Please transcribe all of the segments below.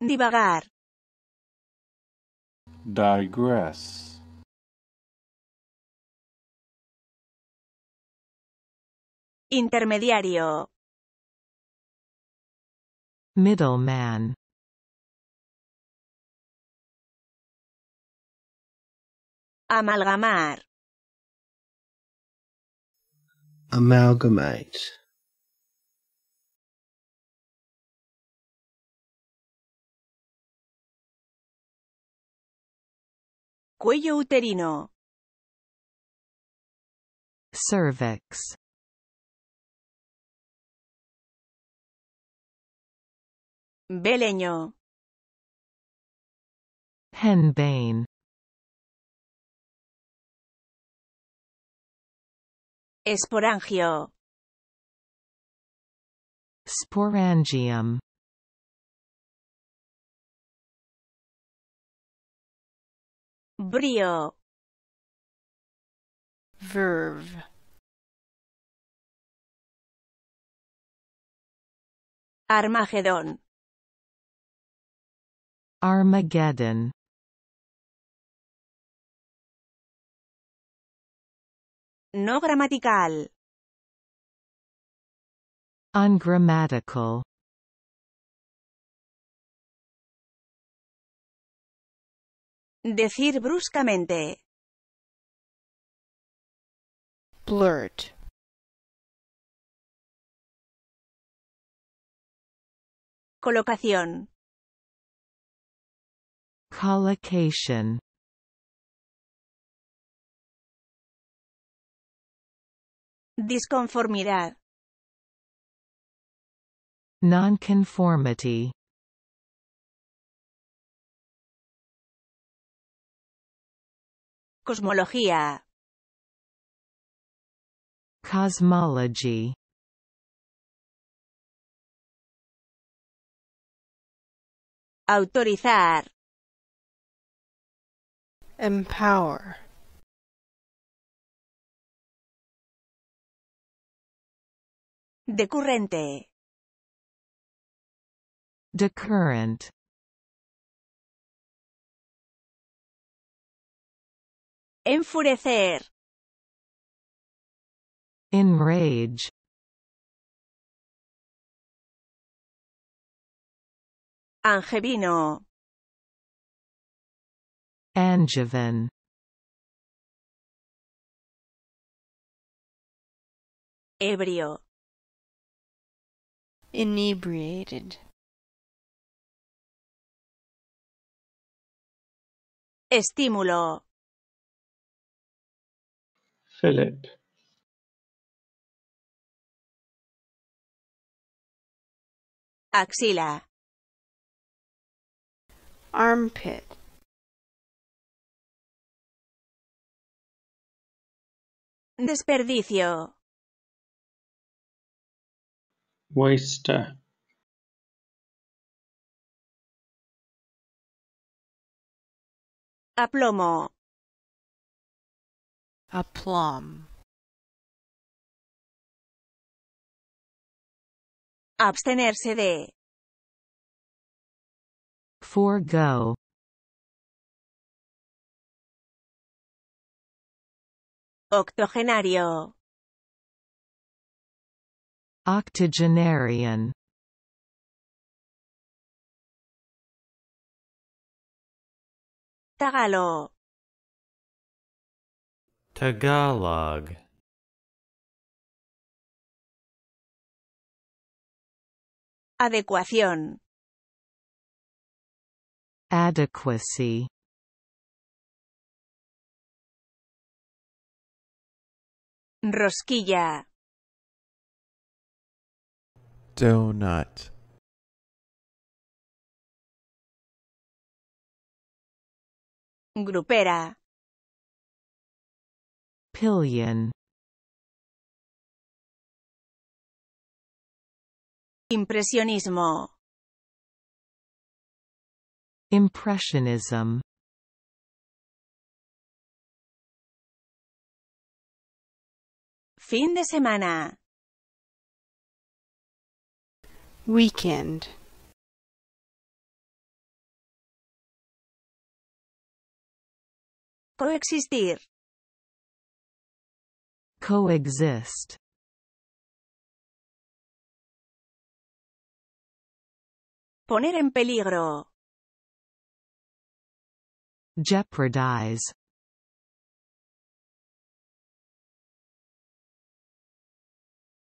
Divagar. Digress. Intermediario. Middleman. Amalgamar. Amalgamate. Cuello uterino. Cervix. Beleño. Henbane. Esporangio. Sporangium. brio verve Armagedón Armageddon No gramatical Ungrammatical Decir bruscamente. Blurt. Colocación. Collocation. Disconformidad. Nonconformity. Cosmología. Cosmology. Autorizar. Empower. Decurrente. Decurrent. Enfurecer. Enrage. Angevino. Angevin. Ebrio. Inebriated. Estímulo. Philip axila armpit desperdicio waster aplomo A plum. Abstenerse de. Forgo. Octogenario. Octogenarian. Tagalo. Tagalog Adecuación Adequacy Rosquilla Donut Grupera Pillion Impresionismo Fin de semana Weekend Coexistir coexist. Poner en peligro. Jeopardize.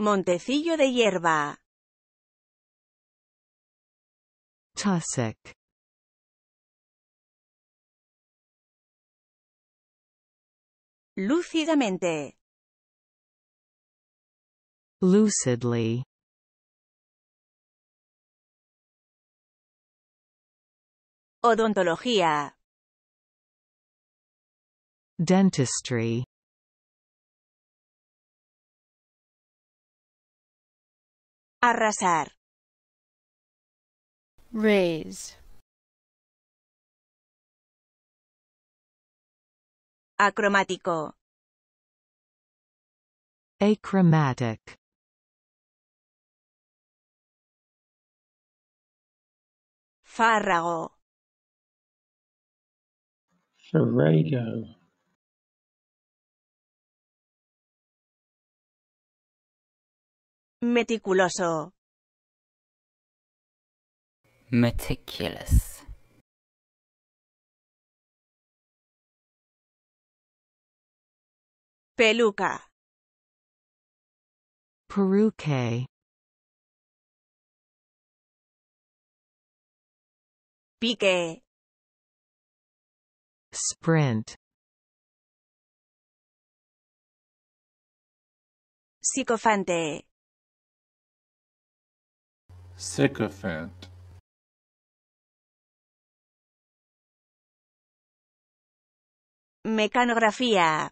Montecillo de hierba. Tussock. Lúcidamente. lucidly odontología dentistry arrasar raise acromático achromatic Fárrago. Ferreiro. Meticuloso. Meticulous. Peluca. Peruque. sprint sycophante sycophant mecanografía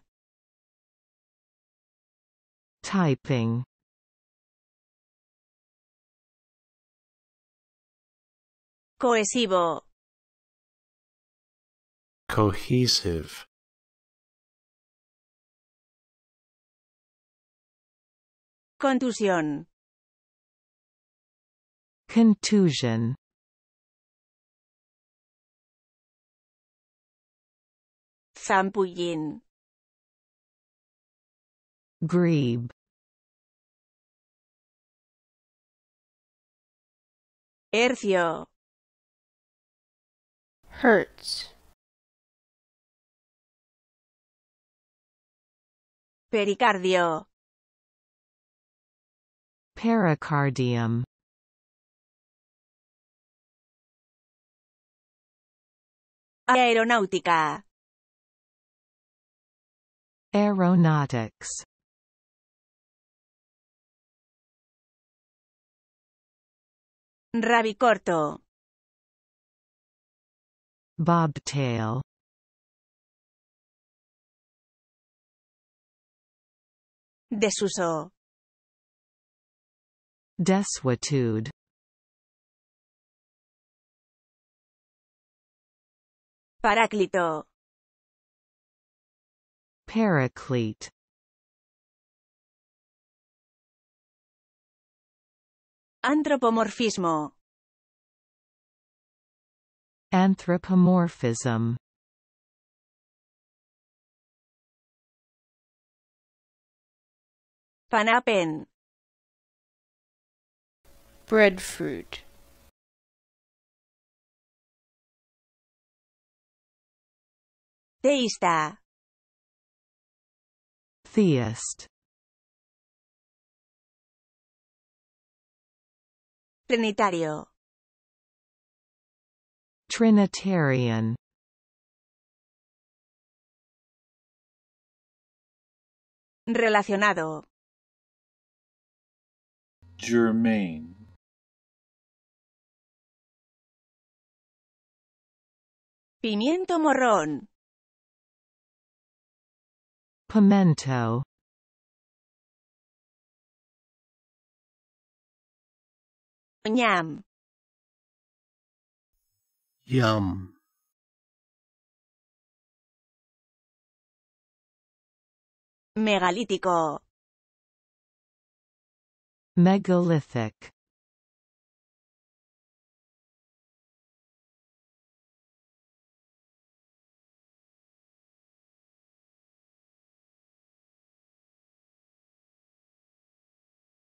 typing cohesivo cohesive contusión contusion zampullín grebe hercio Pericardio. Pericardium. Aeronáutica. Aeronautics. Rabicorto. Bobtail Desuso Desuetude Paráclito Paraclete Antropomorfismo Anthropomorphism Panapen Breadfruit Teistä ah. Theist Planetario Trinitarian Relacionado. Germain. Pimiento morrón. Pimento. Ñam. Megalítico Megalithic